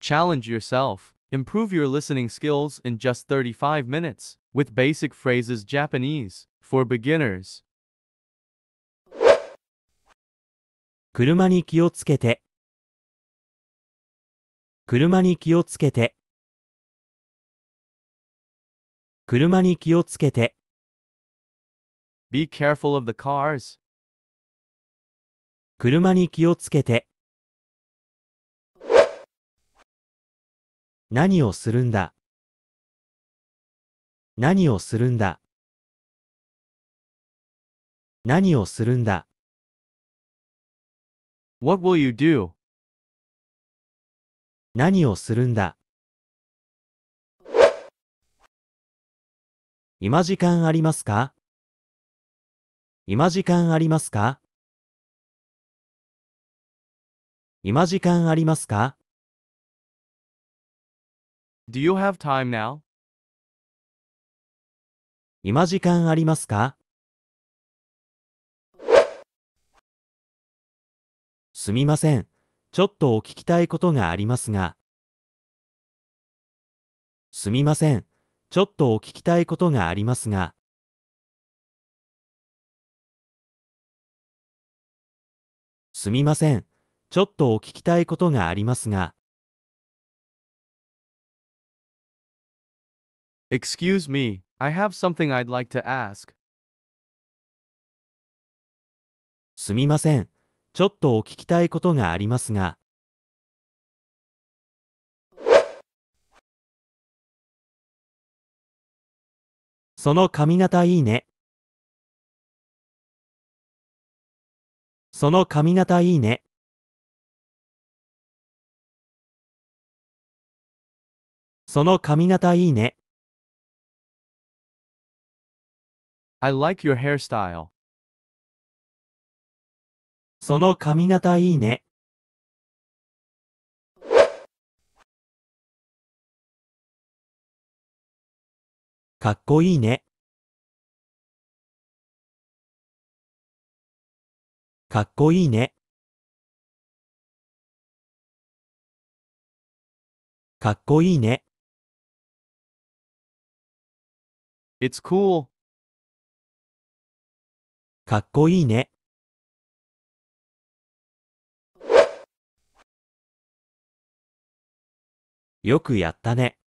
Challenge yourself. Improve your listening skills in just 35 minutes with basic phrases Japanese for beginners. Be careful of the cars. 何をするんだ何をするんだ何をするんだ What will you do? 何をするんだ今時間ありますか今時間ありますか今時間ありますか Do you have time now? 今時間ありますかすみません。ちょっとお聞きたいことがありますが。すみません。ちょっとお聞きたいことがありますが。すみません。ちょっとお聞きたいことがありますが。Excuse me, I have something I'd like to ask. すみません。ちょっとお聞きたいことがありますが。その髪型いいね。その髪型いいね。その髪型いいね。I like your hairstyle. その髪型いいね。かっこいいね。かっこいいね。かっこいいね。It's cool. かっこいいね。よくやったね。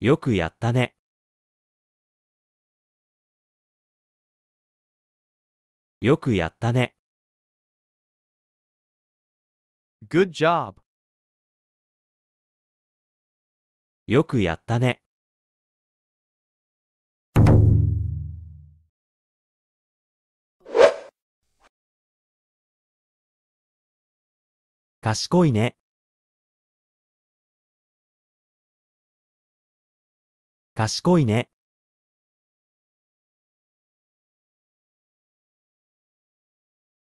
よくやったね。よくやったね。Good job! よくやったね。賢いね。賢いね。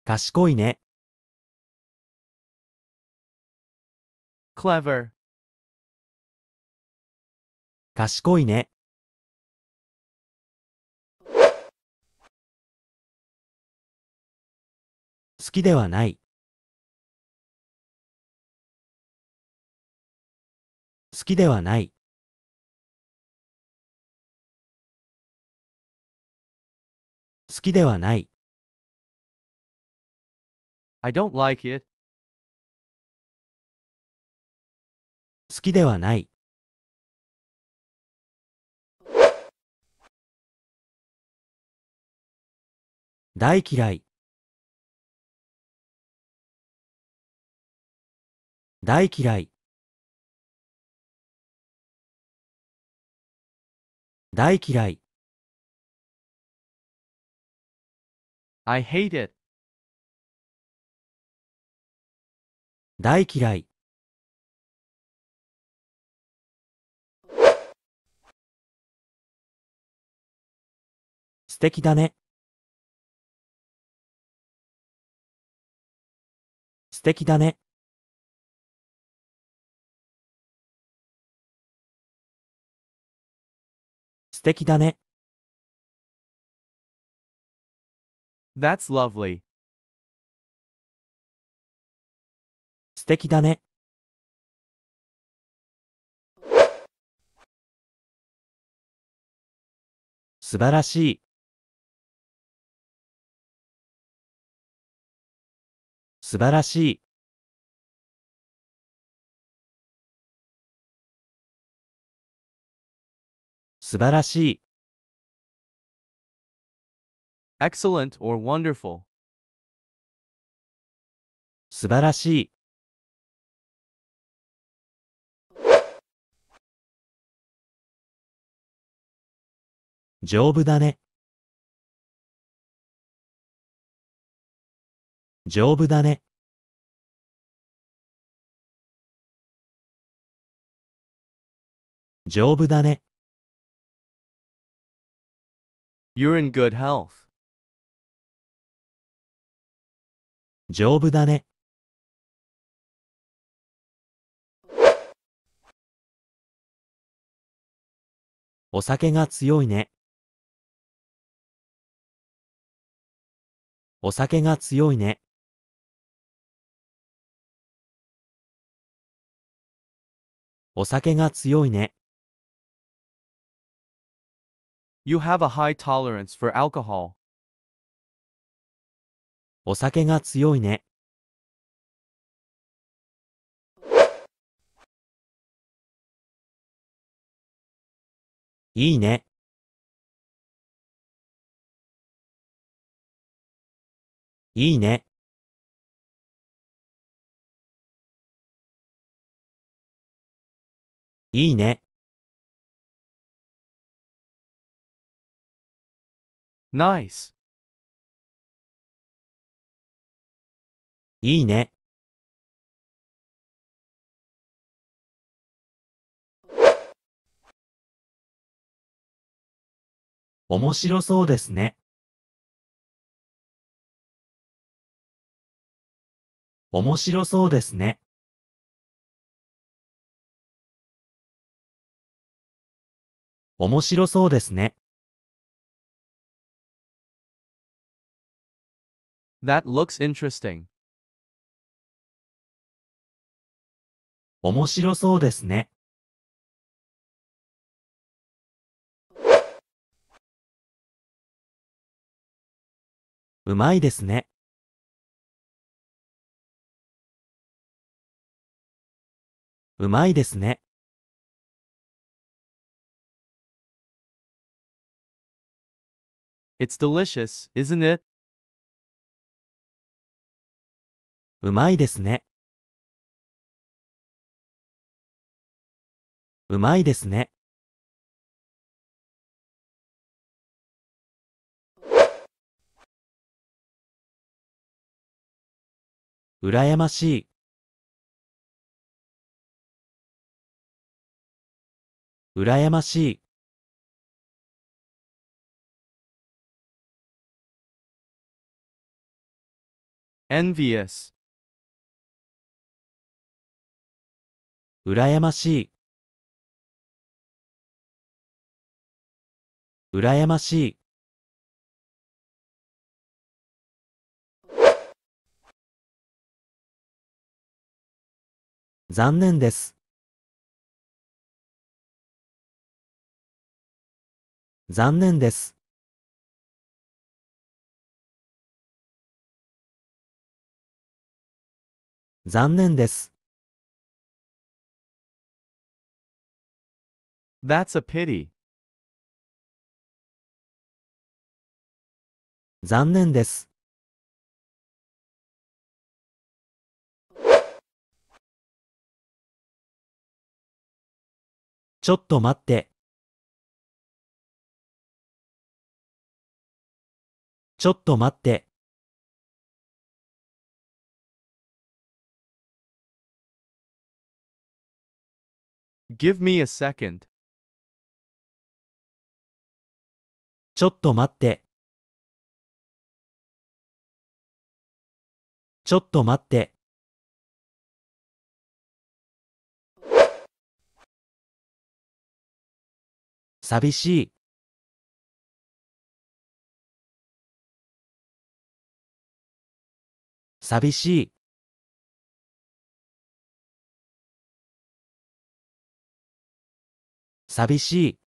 賢いね。clever 賢いね。好きではない。好きではない。好きではない。I don't like it. 好きではない。大嫌い。大嫌い。大嫌い。I hate it. 大嫌い。素敵だね。素敵だね。敵だね。That's lovely. 素敵だね。素晴らしい。素晴らしい。素晴らしい。excellent or wonderful 素晴らしい。丈夫だね。丈夫だね。丈夫だね。You're in good health. 丈夫だね。お酒が強いね。お酒が強いね。お酒が強いね。You have a high tolerance for alcohol. お酒が強いね。いいね。いいね。いいね。Nice. いいね。面白そうですね。面白そうですね。面白そうですね。That looks interesting. 面白そうですね。うまいですね。うまいですね。It's delicious, isn't it? うまいですね。うまいですね。うらやましい。うらやましい。envious 羨ましい。羨ましい。残念です。残念です。残念です。That's a pity. 残念です。ちょっと待って。ちょっと待って。Give me a second. ちょっと待って。ちょっと待って。寂しい。寂しい。寂しい。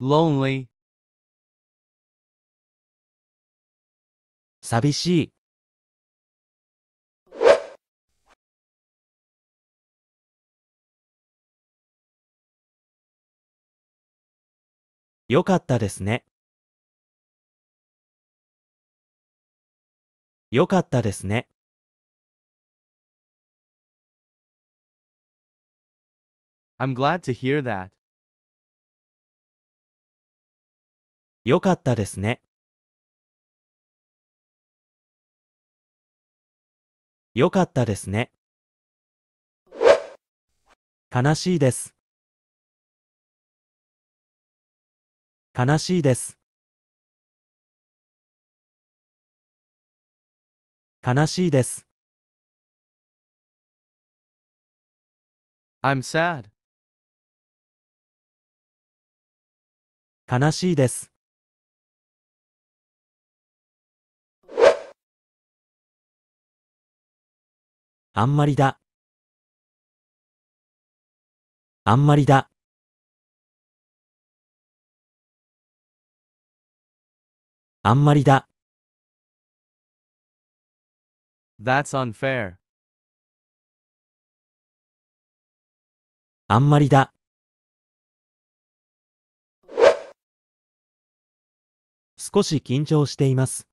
lonely 寂しいよかったですね。よかったですね。I'm glad to hear that. よかったですね。かったですね。悲しいです。悲しいです。悲しいです。I'm sad. 悲しいです。あんまりだ。あんまりだ。あんまりだ。That's unfair. あんまりだ。少し緊張しています。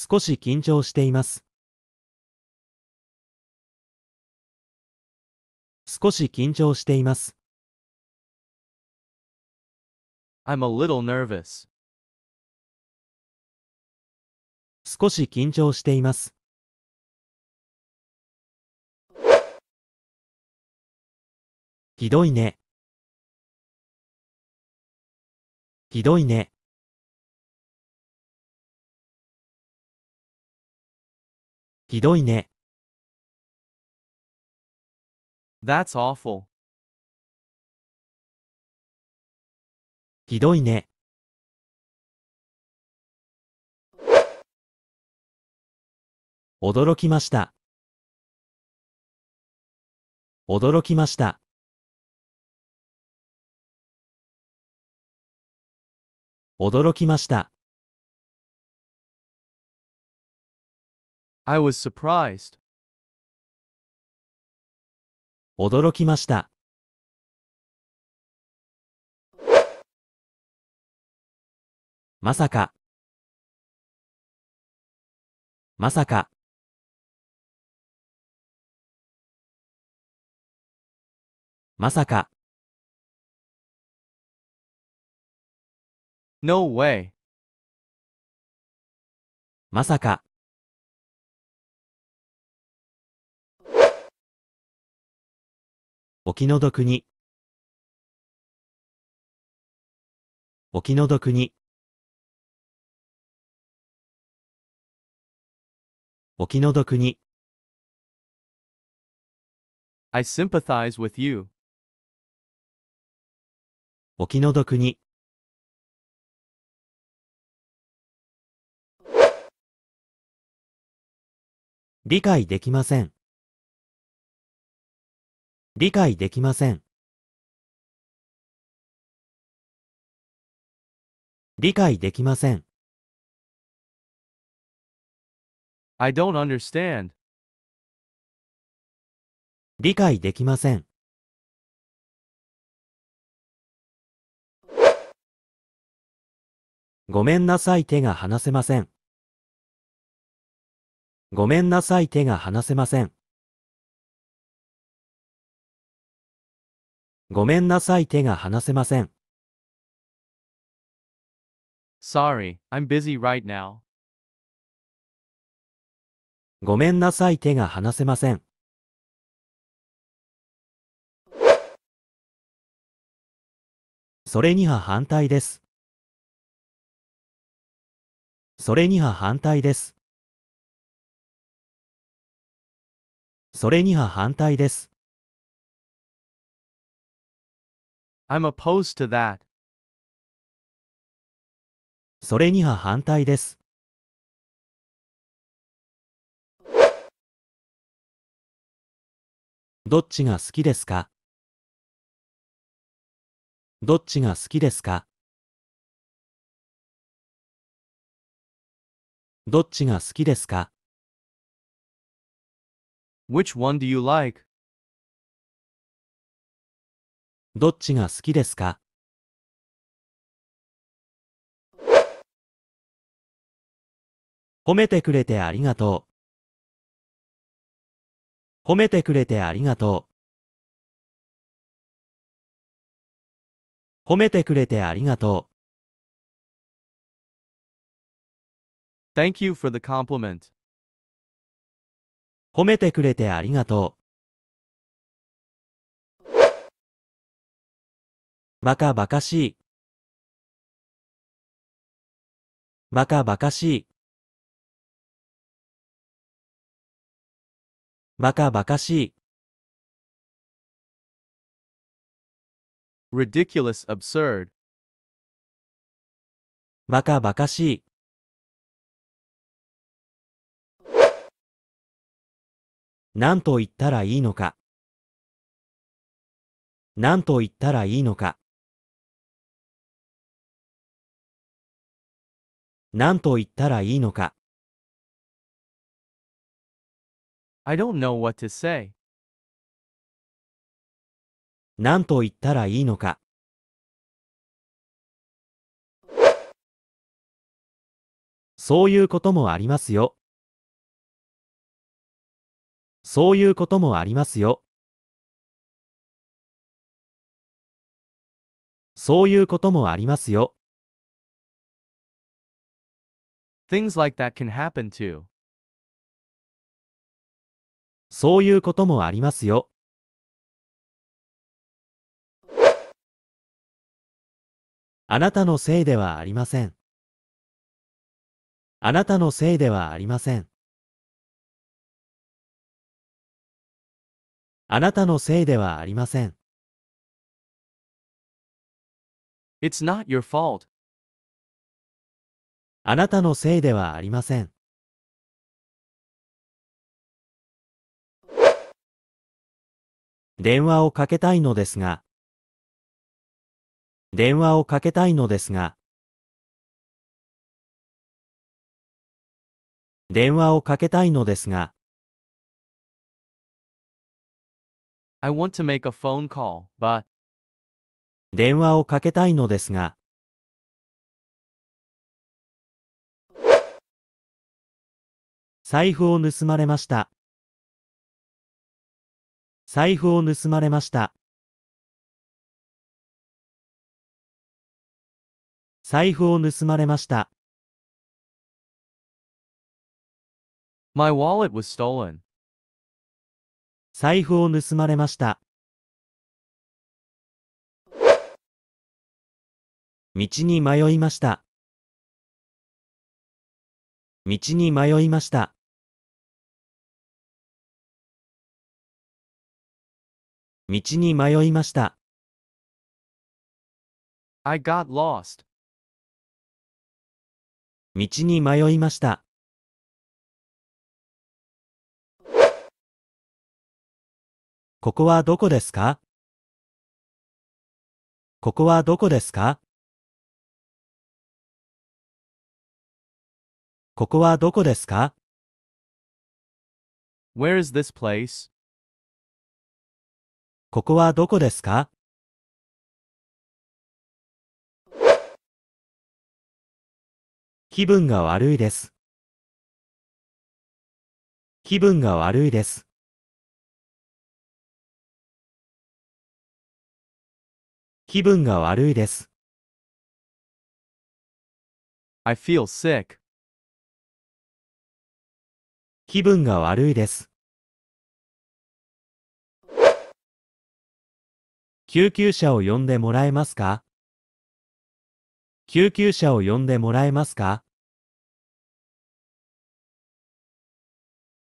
少し緊張しています。少し緊張しています。I'm a little nervous. 少し緊張しています。ひどいね。ひどいね。ひどいね。That's awful. ひどいね。驚きました。驚きました。驚きました。I was surprised. 驚きました。まさか。まさか。まさか。No way. まさか。お気の毒に。お気の毒に。お気の毒に。I sympathize with you. お気の毒に。理解できません。理解できません。理解できません。I don't understand. 理解できません。ごめんなさい手が離せません。ごめんなさい手が離せません。ごめんなさい手が離せません。Sorry, I'm busy right now. ごめんなさい手が離せません。それには反対です。それには反対です。それには反対です。I'm opposed to that. それには反対です。どっちが好きですかどっちが好きですかどっちが好きですか ?Which one do you like? どっちが好きですか褒めてくれてありがとう。褒めてくれてありがとう。褒めてくれてありがとう。Thank you for the compliment. 褒めてくれてありがとう。バカバカしい。バカバカしい。バカバカしい。ridiculous, absurd. バカバカしい。なんと言ったらいいのか。なんと言ったらいいのか。何と言ったらいいのか。I don't know what to say. 何と言ったらいいのか。そういうこともありますよ。そういうこともありますよ。そういうこともありますよ。Things like that can happen too. そういうこともありますよ。あなたのせいではありません。あなたのせいではありません。あなたのせいではありません。It's not your fault. あなたのせいではありません。電話をかけたいのですが、電話をかけたいのですが、電話をかけたいのですが、I want to make a phone call, but 電話をかけたいのですが、財布を盗まれました。財布を盗まれました。財布を盗まれました。My wallet was stolen. 財布を盗まれました。道に迷いました。道に迷いました。道に迷いました。I got lost. 道に迷いました。ここはどこですかここはどこですかここはどこですか Where is this place? ここはどこですか気分が悪いです。気分が悪いです。気分が悪いです。I feel sick. 気分が悪いです。救急車を呼んでもらえますか救急車を呼んでもらえますか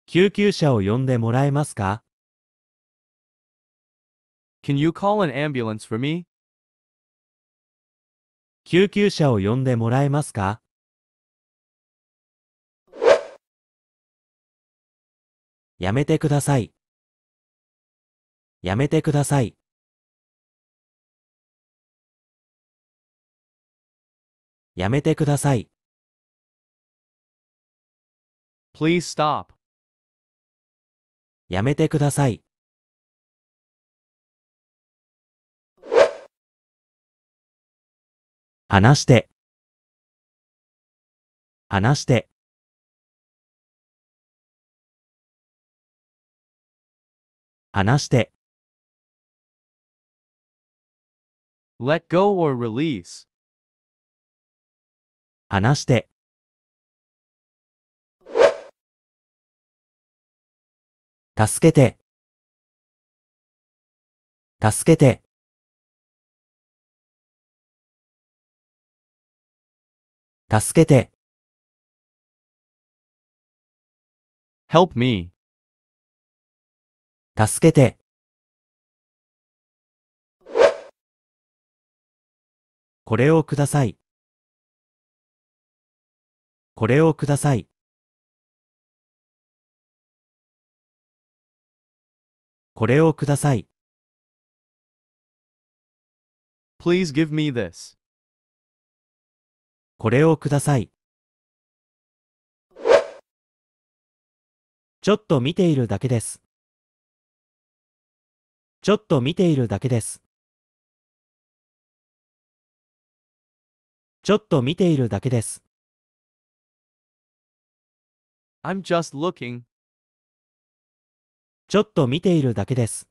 救急車を呼んでもらえますか Can you call an ambulance for me? 救急車を呼んでもらえますかやめてください。やめてください。やめてください。Please stop. やめてください。話して、話して。話して。Let go or release. 話して。助けて。助けて。助けて。help me. 助けて。これをください。これをください。これをください。Please give me this. これをください。ちょっと見ているだけです。ちょっと見ているだけです。ちょっと見ているだけです。I'm just looking. ちょっと見ているだけです。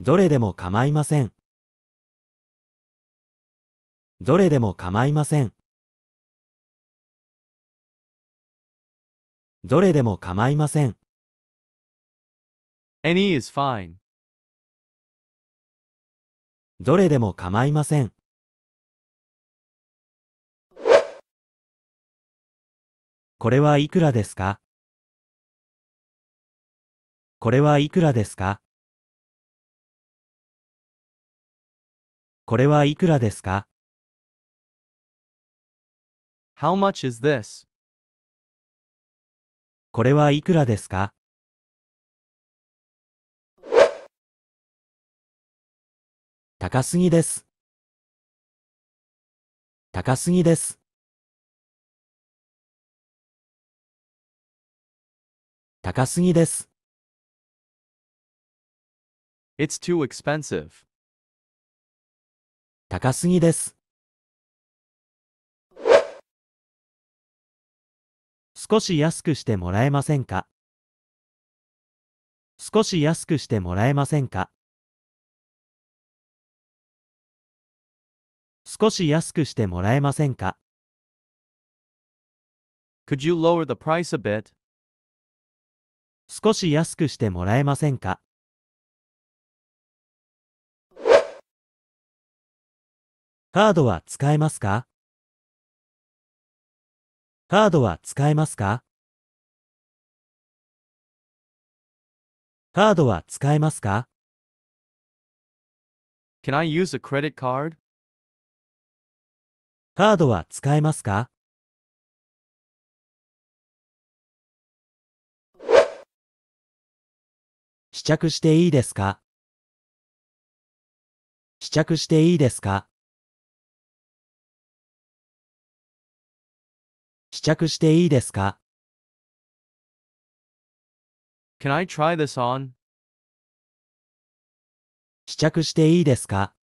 どれでも構いません。どれでも構いません。どれでも構いません。Any is fine. どれでも構いません。これはいくらですかこれはいくらですかこれはいくらですか ?How much is this? これはいくらですか高すぎです。高すぎです。高すぎです。It's too expensive. 高すぎです。少し安くしてもらえませんか少し安くしてもらえませんか少し安くしてもらえませんか Could you lower the price a bit? 少し安くしてもらえませんかカードは使えますかカードは使えますかカードは使えますか Can I use a credit card? カードは使えますか試着していいですか試着していいですか試着していいですか Can I try this on? 試着していいですか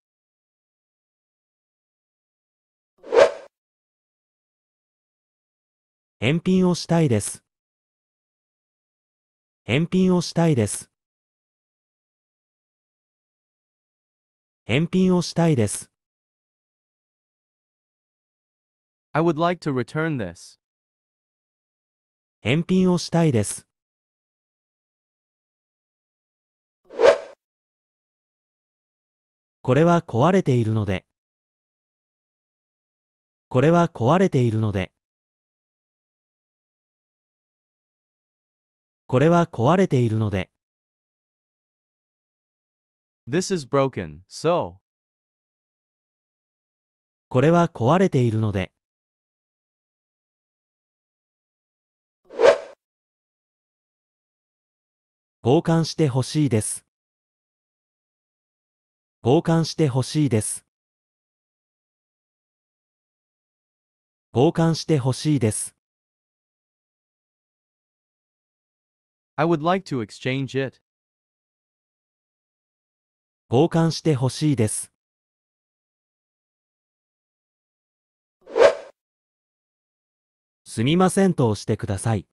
返品をしたいです。返品をしたいです。返品をしたいです。I would like to return this. 返品をしたいです。これは壊れているので。これは壊れているので。これは壊れているので。This is broken, so. これは壊れているので。交換してほしいです。交換してほしいです。交換してほしいです。I would like to exchange it. 交換してほしいです。すみませんと押してください。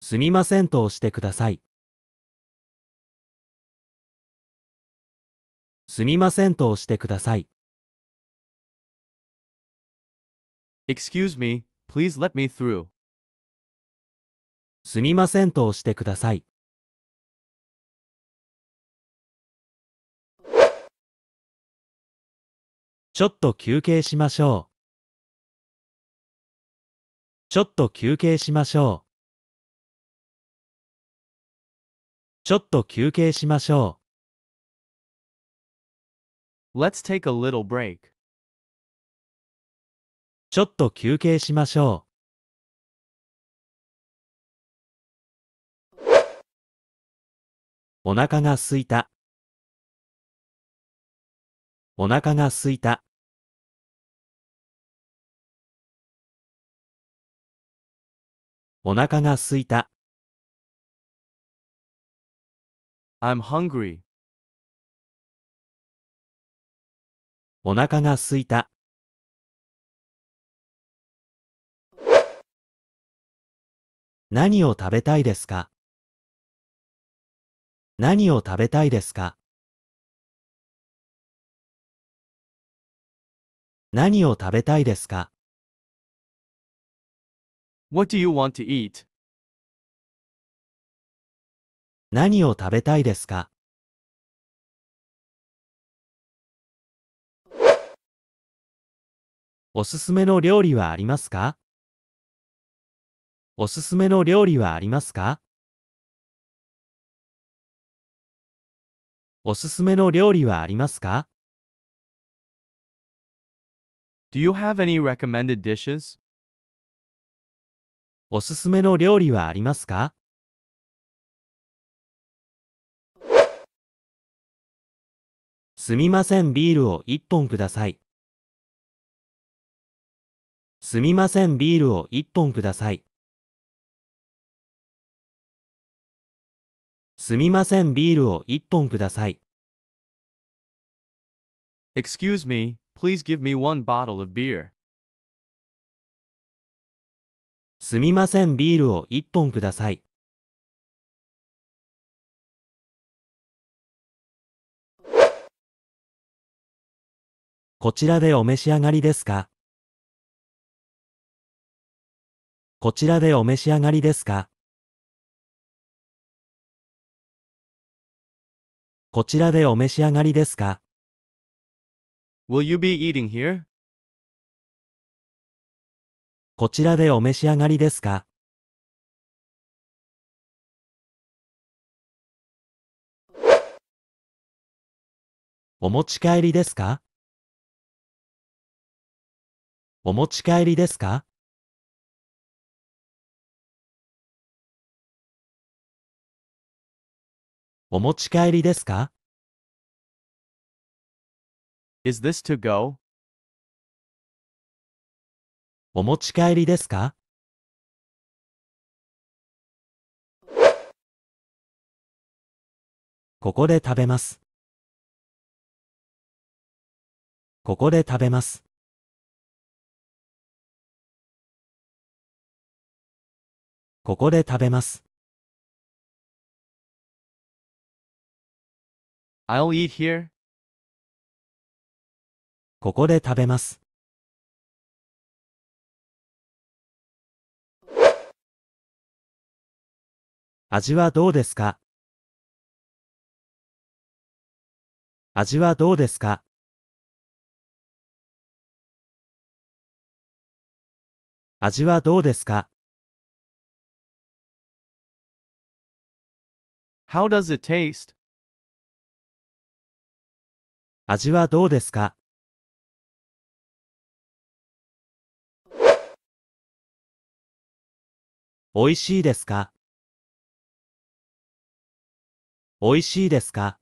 すみませんと押してください。すみませんと押してください。Excuse me, please let me through. すみませんと押してください。ちょっと休憩しましょう。ちょっと休憩しましょう。ちょっと休憩しましょう。Let's take a little break. ちょっと休憩しましょう。お腹がすいた。お腹がすいた。お腹が空いた。I'm hungry. お腹がすいた。何を食べたいですか何を食べたいですか何を食べたいですか What do you want to eat? 何を食べたいですかおすすめの料理はありますかおすすめの料理はありますかおすすめの料理はありますか Do you have any recommended dishes? おすすめの料理はありますかすみませんビールを1本ください。すみませんビールを1本ください。すみませんビールを1本ください。Excuse me, please give me one bottle of beer. すみませんビールを1本ください。こちらでお召し上がりですかこちらでお召し上がりですかこちらでお召し上がりですか Will you be eating here? こちらでお召し上がりですかお持ち帰りですかお持ち帰りですかお持ち帰りですか Is this to go? お持ち帰りですかここで食べます。ここで食べます。ここで食べます。I'll eat here. ここで食べます。味はどうですか味はどうですか味はどうですか How does it taste? 味はどうですか美味しいですか美味しいですか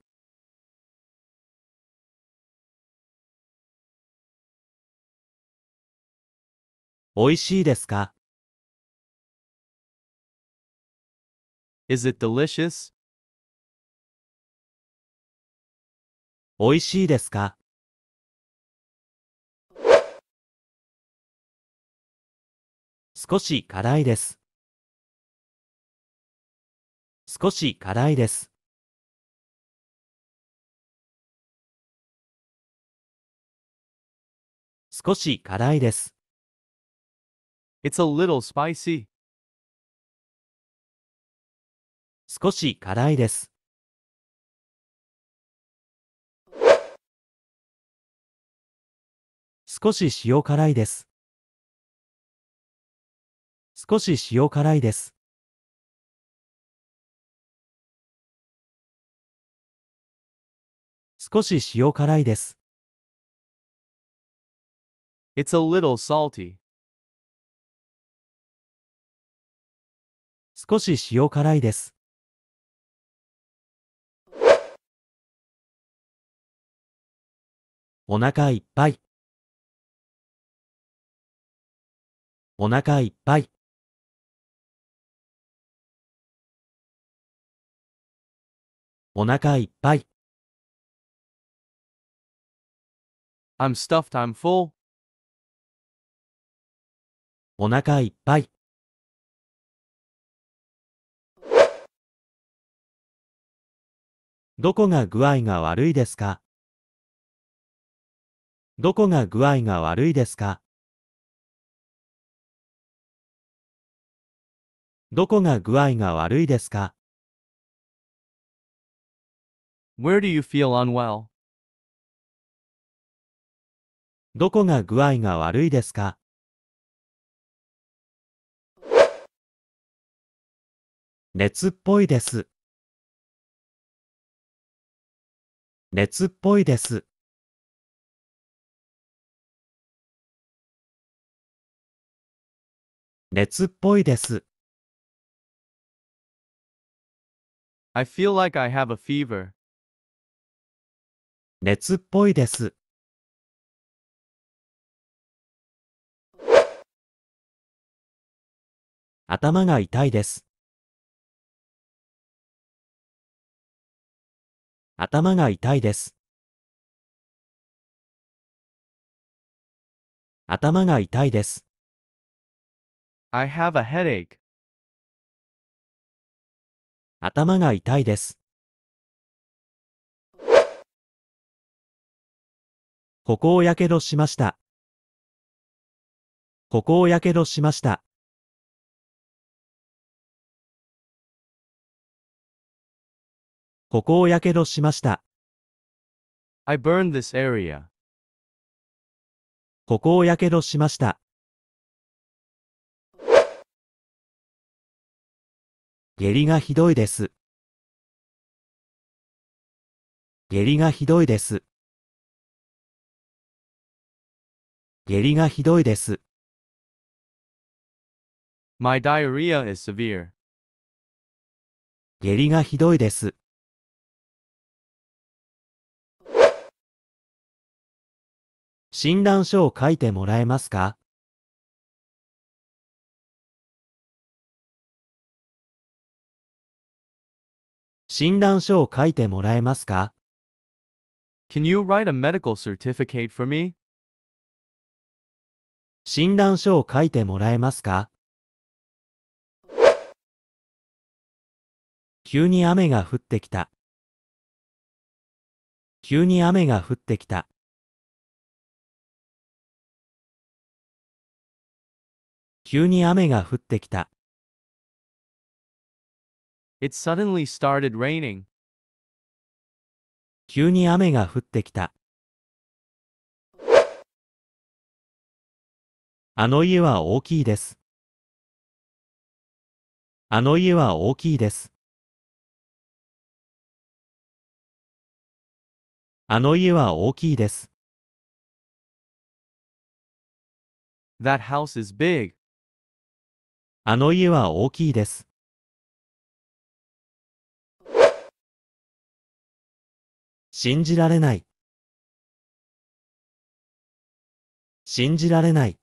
美味しいですか Is it delicious? 美味しいですか少し辛いです。少し辛いです。少し辛いです。It's a little spicy. 少し辛いです。少し塩辛いです。少し塩辛いです。少し塩辛いです。It's a little salty. 少し塩辛いです。お腹いっぱい。お腹いっぱい。お腹いっぱい。I'm stuffed, I'm full. お腹いっぱい。どこが具合が悪いですかどこが具合が悪いですかどこが具合が悪いですか Where do you feel unwell? どこが具合が悪いですか熱っぽいです。熱っぽいです。熱っぽいです。I feel like I have a fever. 熱っぽいです。頭が痛いです。頭が痛いです。頭が痛いです。I have a headache. 頭が痛いです。ここをやけどしました。ここをやけどしました。ここをやけどしました。I burned this area. ここをやけどしました。下痢がひどいです。下痢がひどいです。下痢がひどいです。My diarrhea is severe. 下痢がひどいです。診断書を書いてもらえますか診断書を書いてもらえますか Can you write a medical certificate for me? 診断書を書いてもらえますか急に雨が降ってきた。急に雨が降ってきた。急に雨が降ってきた。It suddenly started raining. 急に雨が降ってきた。あの家は大きいです。あの家は大きいです。あの家は大きいです。That house is big. あの家は大きいです。信じられない。信じられない。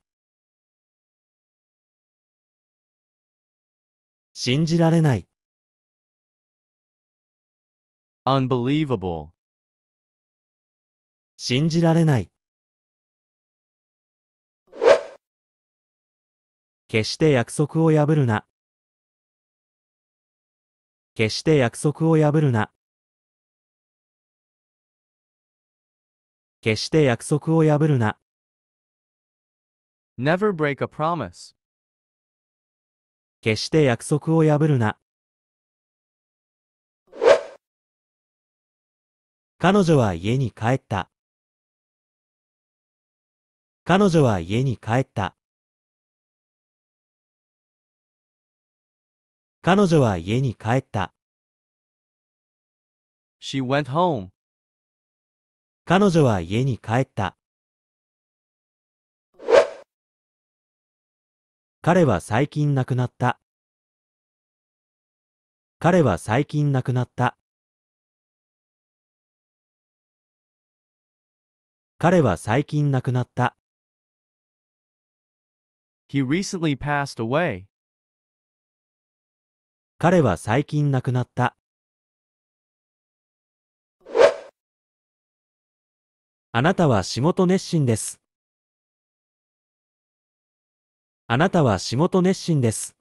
信じられない。unbelievable 信じられない。決して約束を破るな。決して約束を破るな。決して約束を破るな。Never break a promise. 決して約束を破るな。彼女は家に帰った。彼女は家に帰った。彼女は家に帰った。She went home. 彼女は家に帰った。彼は最近亡くなった。彼は最近亡くなった。彼は最近亡くなった。He recently passed away. 彼は最近亡くなった。あなたは仕事熱心です。あなたは仕事熱心です。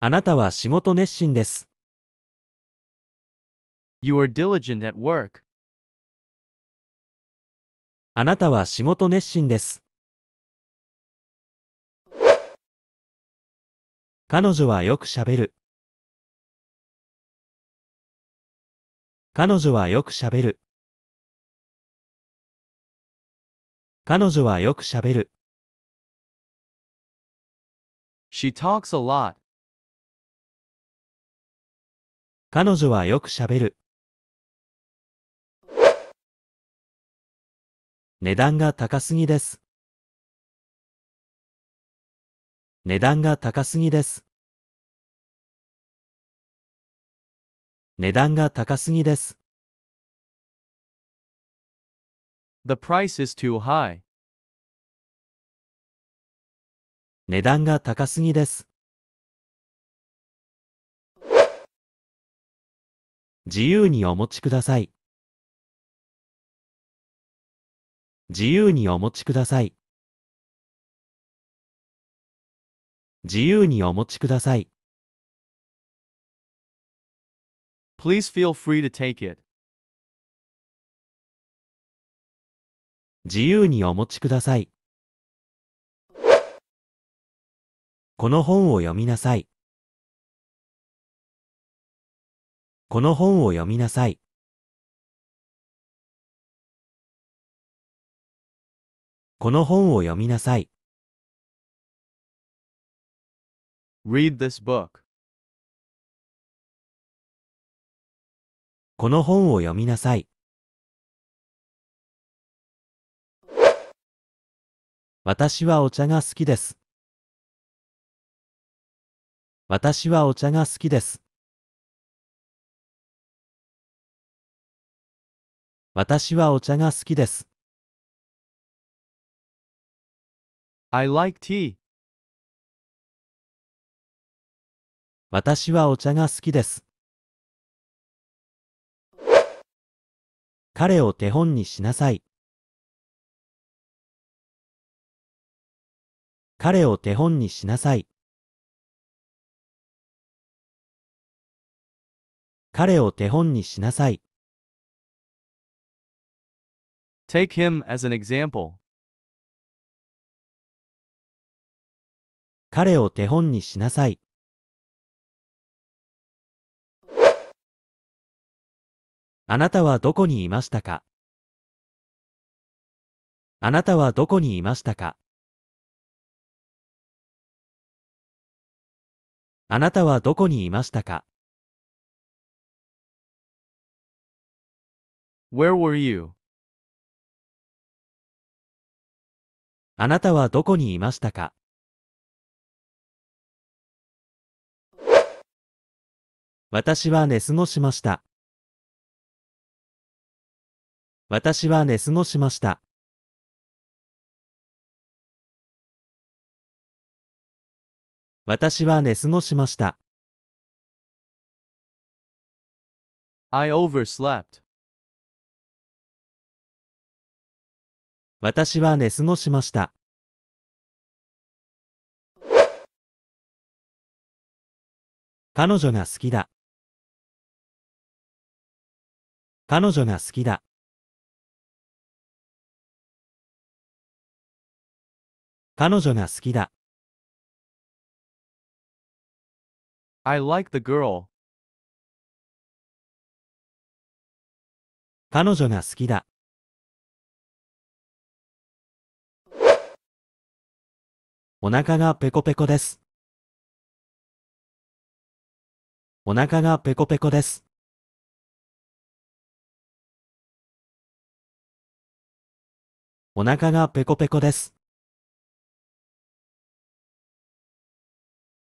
あなたは仕事熱心です。You are diligent at work. あなたは仕事熱心です。彼女はよく喋る。彼女はよく喋る。彼女はよく喋る。She talks a lot. 彼女はよく喋る。値段が高すぎです。値段が高すぎです。値段が高すぎです。The price is too high. 値段が高すぎです。自由にお持ちください。自由にお持ちください。自由にお持ちください。Please feel free to take it. 自由にお持ちください。この本を読みなさい。この本を読みなさい。この本を読みなさい。Read this book. この本を読みなさい。私はお茶が好きです。私はお茶が好きです。私はお茶が好きです。I like tea. 私はお茶が好きです。彼を手本にしなさい。彼を手本にしなさい。彼を手本にしなさい。Take him as an example. 彼を手本にしなさい。あなたはどこにいましたかあなたはどこにいましたかあなたはどこにいましたか ?Where were you? あなたはどこにいましたか私は寝過ごしました。私は寝過ごしました。私は寝過ごしました。I overslept. 私は寝過ごしました。彼女が好きだ。彼女が好きだ。彼女が好きだ。I like the girl. 彼女が好きだ。お腹がペコペコです。お腹がペコペコです。お腹がペコペコです。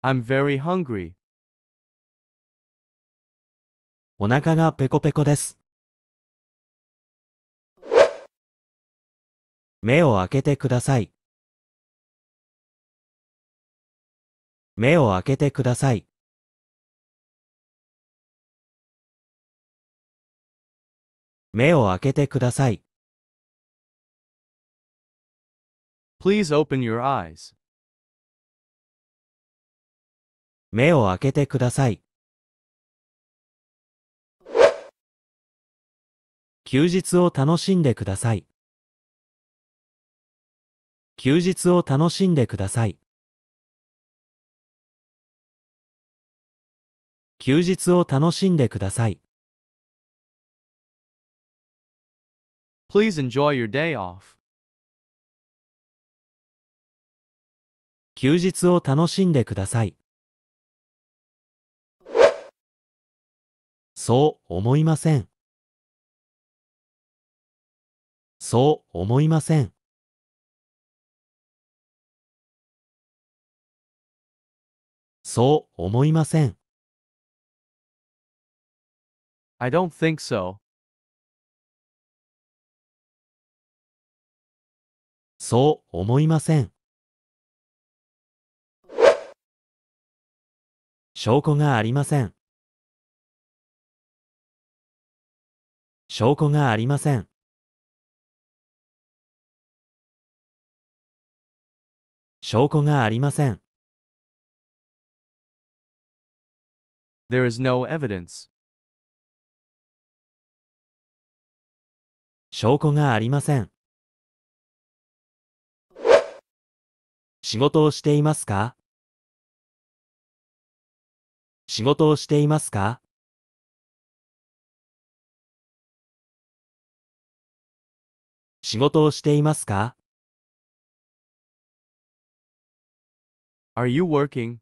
I'm very hungry. お腹がペコペコです。目を開けてください。目を開けてください。目を開けてください。Please open your eyes. 目を開けてください。休日を楽しんでください。休日を楽しんでください。休日を楽しんでください。Please enjoy your day off. 休日を楽しんでください。そう思いません。そう思いません。そう思いません。I don't think so. そう思いません。証拠がありません。証拠がありません。証拠がありません。There is no evidence. 証拠がありません。仕事をしていますか仕事をしていますか仕事をしていますか Are you working?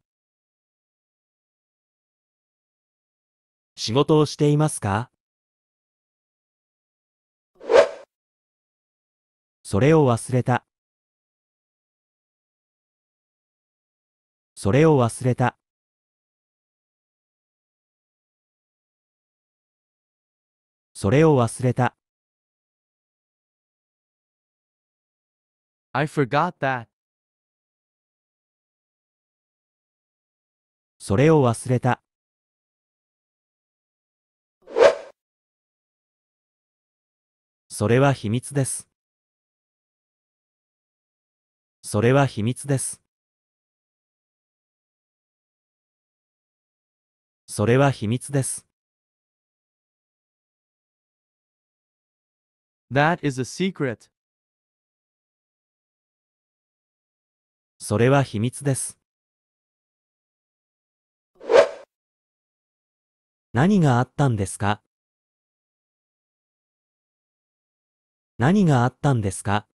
仕事をしていますかそれを忘れた。それを忘れた。それを忘れた。I forgot that. それを忘れた。それは秘密です。それは秘密です。それは秘密です。That is a secret. それは秘密です。何があったんですか何があったんですか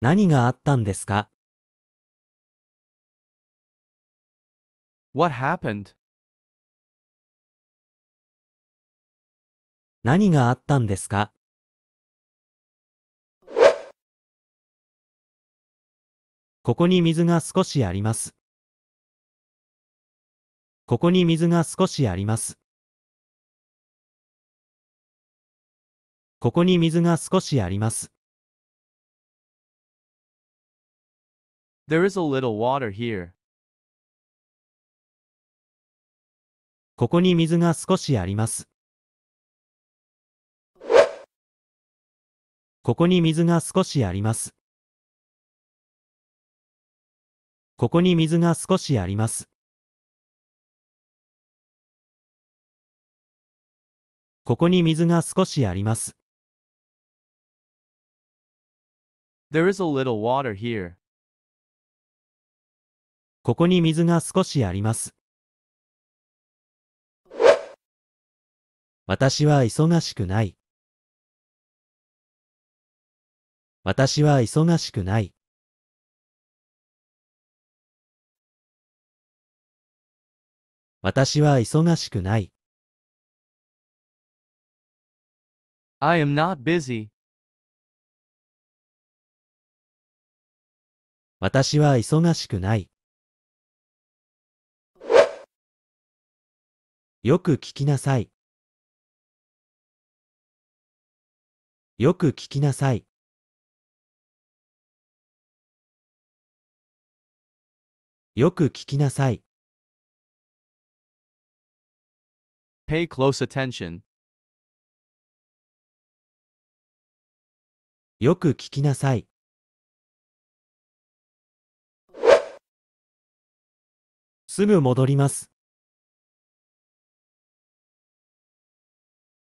何があったんですか What happened? 何があったんですかここに水が少しあります。ここに水が少しあります。ここに水が少しあります。There is a little water here. ここに水が少しあります。ここに水が少しあります。ここに水が少しあります。ここに水が少しあります。There is a little water here. ここに水が少しあります。私は忙しくない。私は忙しくない。私は忙しくない。I am not busy. 私は忙しくない。よく聞きなさい。よく聞きなさい。よく聞きなさい。Pay close attention. よく聞きなさい。すぐ戻ります。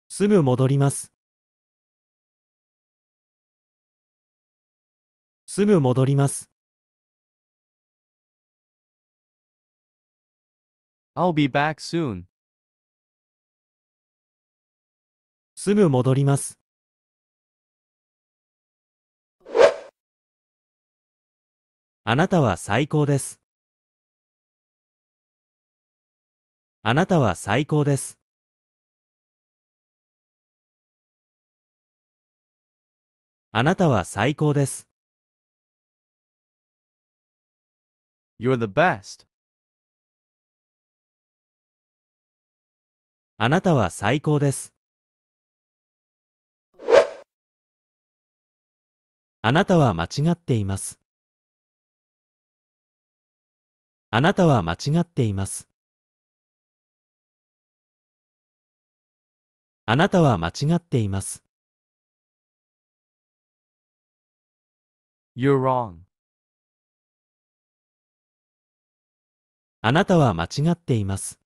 すぐ戻ります。すぐ戻ります。I'll be back soon. すぐ戻ります。あなたは最高です。あなたは最高です。あなたは最高です。You're the best. あなたは最高です。あなたは間違っています。あなたは間違っています。あなたは間違っています。You're wrong. あなたは間違っています。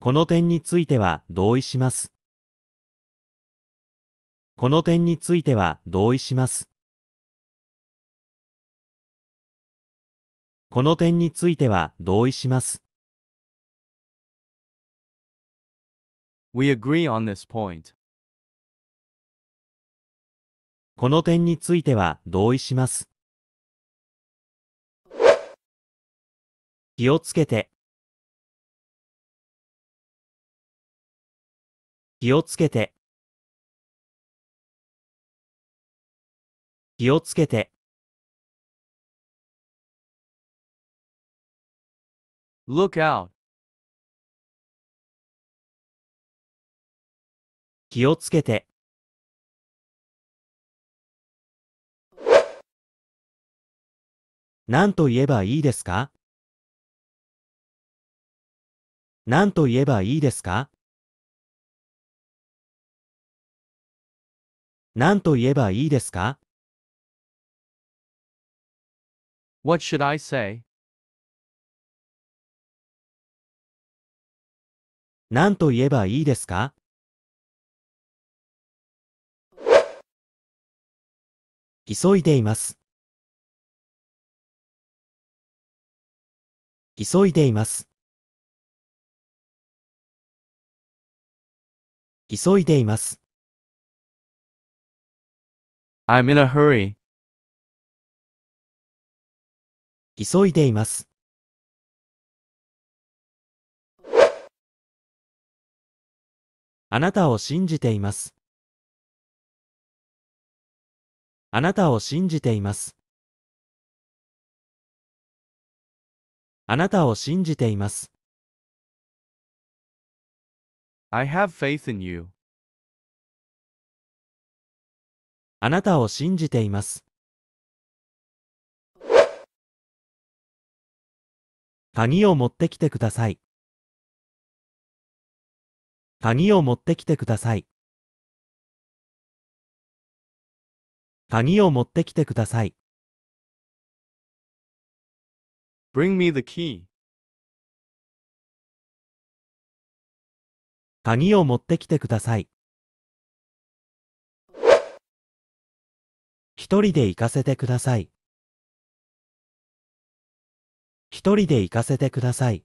この点については同意します。この点については同意します。この点については同意します。We agree on this point. この点については同意します。気をつけて。気をつけて。気をつけて。Look out. 気をつけて。何と言えばいいですか何と言えばいいですか何と言えばいいですか What should I say? 何と言えばいいですか急いでいます。急いでいます。急いでいます。I'm in a hurry. 急いでいます。あなたを信じています。あなたを信じています。あなたを信じています。I have faith in you. あなたを信じています。鍵を持ってきてください。鍵を持ってきてください。鍵を持ってきてください。Bring me the key. 鍵を持ってきてください。一人で行かせてください。一人で行かせてください。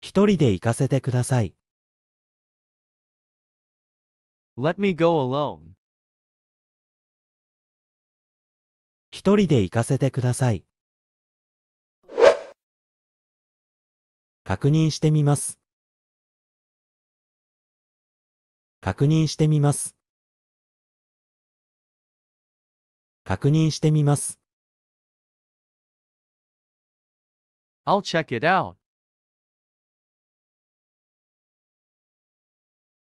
一人で行かせてください。Let me go alone. 一人で行かせてください。確認してみます。確認してみます。確認してみます。I'll check it out.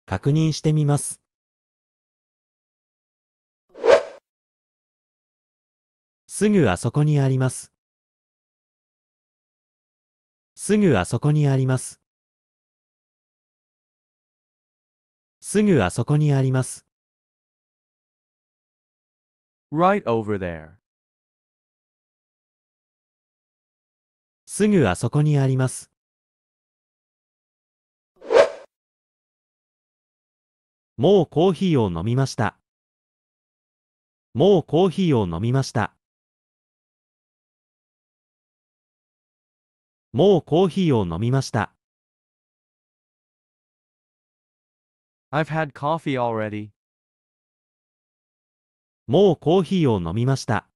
確認してみます。すぐあそこにあります。すぐあそこにあります。すぐあそこにあります。Right over there. すぐあそこにあります。もうコーヒーを飲みました。もうコーヒーを飲みました。もうコーヒーを飲みました。I've had coffee already. もうコーヒーを飲みました。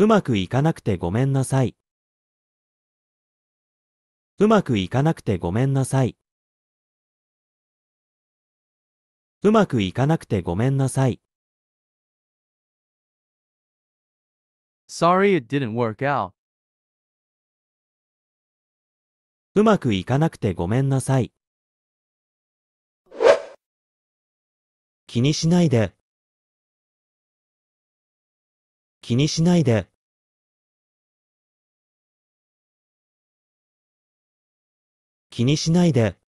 うまくいかなくてごめんなさい。うまくいかなくてごめんなさい。うまくいかなくてごめんなさい。Sorry it didn't work out. うまくいかなくてごめんなさい。気にしないで。気にしないで気にしないで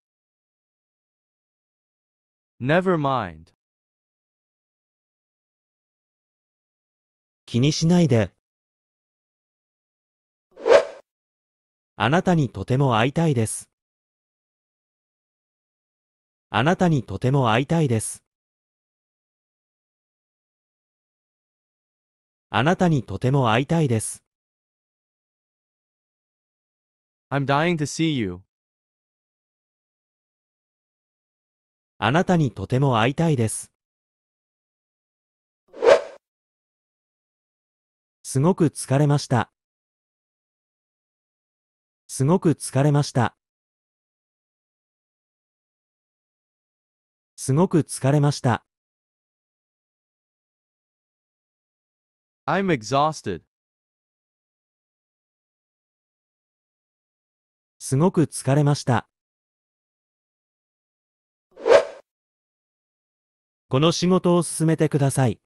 Never mind 気にしないであなたにとても会いたいですあなたにとても会いたいですあなたにとても会いたいです。I'm dying to see you. あなたにとても会いたいです。すごく疲れました。すごく疲れました。すごく疲れました。I'm exhausted. すごく疲れました。この仕事を進めてください。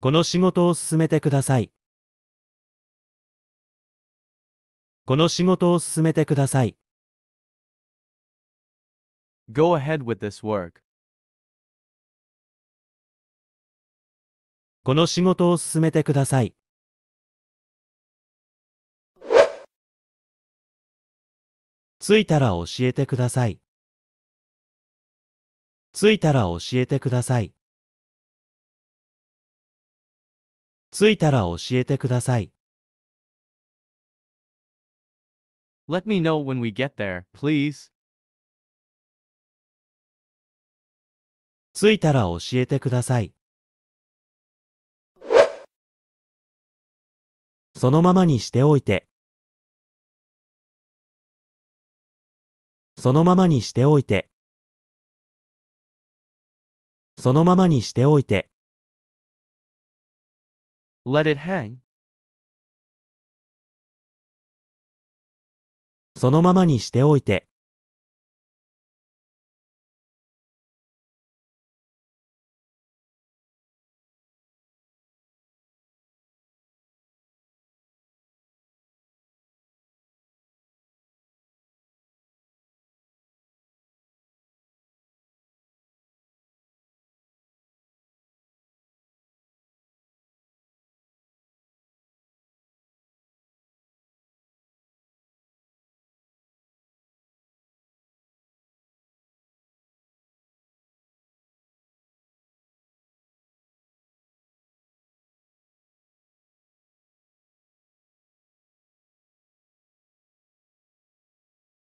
この仕事を進めてください。この仕事を進めてください。Go ahead with this work. この仕事を進めてください。着いたら教えてください。着いたら教えてください。着いたら教えてください。Let me know when we get there, please. 着いたら教えてください。そのままにしておいて。そのままにしておいて。そのままにしておいて。Let it hang. そのままにしておいて。